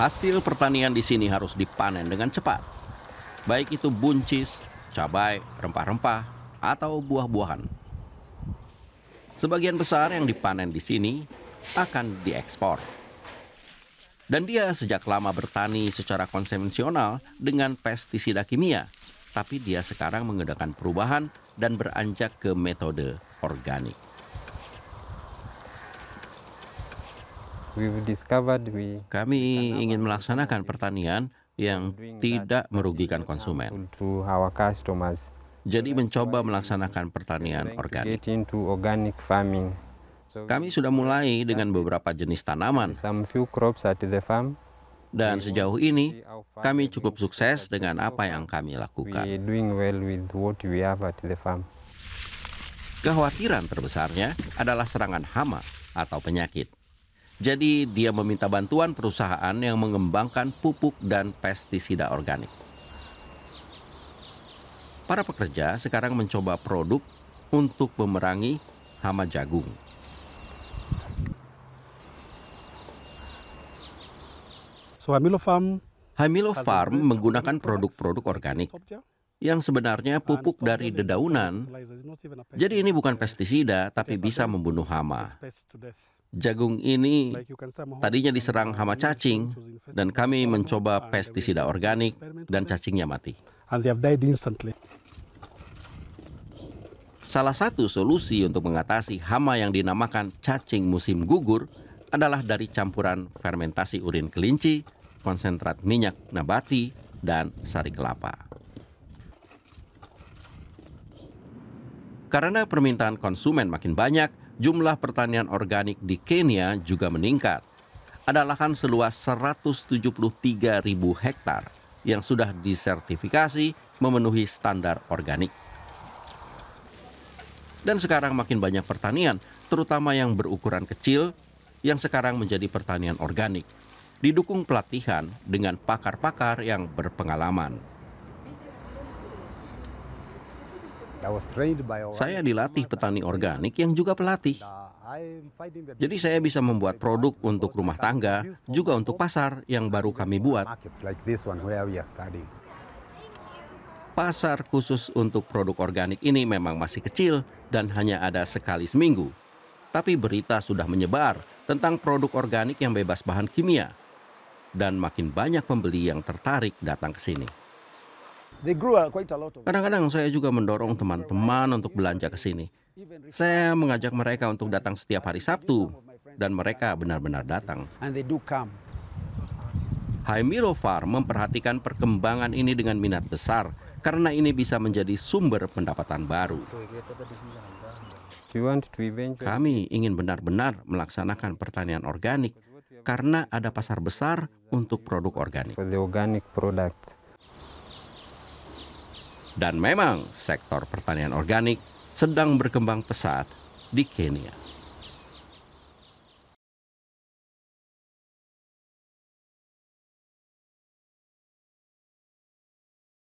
Hasil pertanian di sini harus dipanen dengan cepat. Baik itu buncis, cabai, rempah-rempah, atau buah-buahan. Sebagian besar yang dipanen di sini akan diekspor. Dan dia sejak lama bertani secara konvensional dengan pestisida kimia, tapi dia sekarang menggunakan perubahan dan beranjak ke metode organik. Kami ingin melaksanakan pertanian yang tidak merugikan konsumen. Jadi mencoba melaksanakan pertanian organik. Kami sudah mulai dengan beberapa jenis tanaman. Dan sejauh ini, kami cukup sukses dengan apa yang kami lakukan. Kekhawatiran terbesarnya adalah serangan hama atau penyakit. Jadi dia meminta bantuan perusahaan yang mengembangkan pupuk dan pestisida organik. Para pekerja sekarang mencoba produk untuk memerangi hama jagung. So, Hamilo Farm Hamilo Farm menggunakan produk-produk organik yang sebenarnya pupuk dari dedaunan. Jadi ini bukan pestisida tapi bisa membunuh hama jagung ini tadinya diserang hama cacing dan kami mencoba pestisida organik dan cacingnya mati. Salah satu solusi untuk mengatasi hama yang dinamakan cacing musim gugur adalah dari campuran fermentasi urin kelinci, konsentrat minyak nabati, dan sari kelapa. Karena permintaan konsumen makin banyak, jumlah pertanian organik di Kenya juga meningkat. Ada lahan seluas 173 ribu hektar yang sudah disertifikasi memenuhi standar organik. Dan sekarang makin banyak pertanian, terutama yang berukuran kecil, yang sekarang menjadi pertanian organik, didukung pelatihan dengan pakar-pakar yang berpengalaman. Saya dilatih petani organik yang juga pelatih. Uh, Jadi saya bisa membuat produk untuk rumah tangga, juga untuk pasar yang baru kami buat. Pasar khusus untuk produk organik ini memang masih kecil dan hanya ada sekali seminggu. Tapi berita sudah menyebar tentang produk organik yang bebas bahan kimia. Dan makin banyak pembeli yang tertarik datang ke sini. Kadang-kadang saya juga mendorong teman-teman untuk belanja ke sini. Saya mengajak mereka untuk datang setiap hari Sabtu, dan mereka benar-benar datang. Haimiro Farm memperhatikan perkembangan ini dengan minat besar karena ini bisa menjadi sumber pendapatan baru. Kami ingin benar-benar melaksanakan pertanian organik karena ada pasar besar untuk produk organik. Dan memang sektor pertanian organik sedang berkembang pesat di Kenya.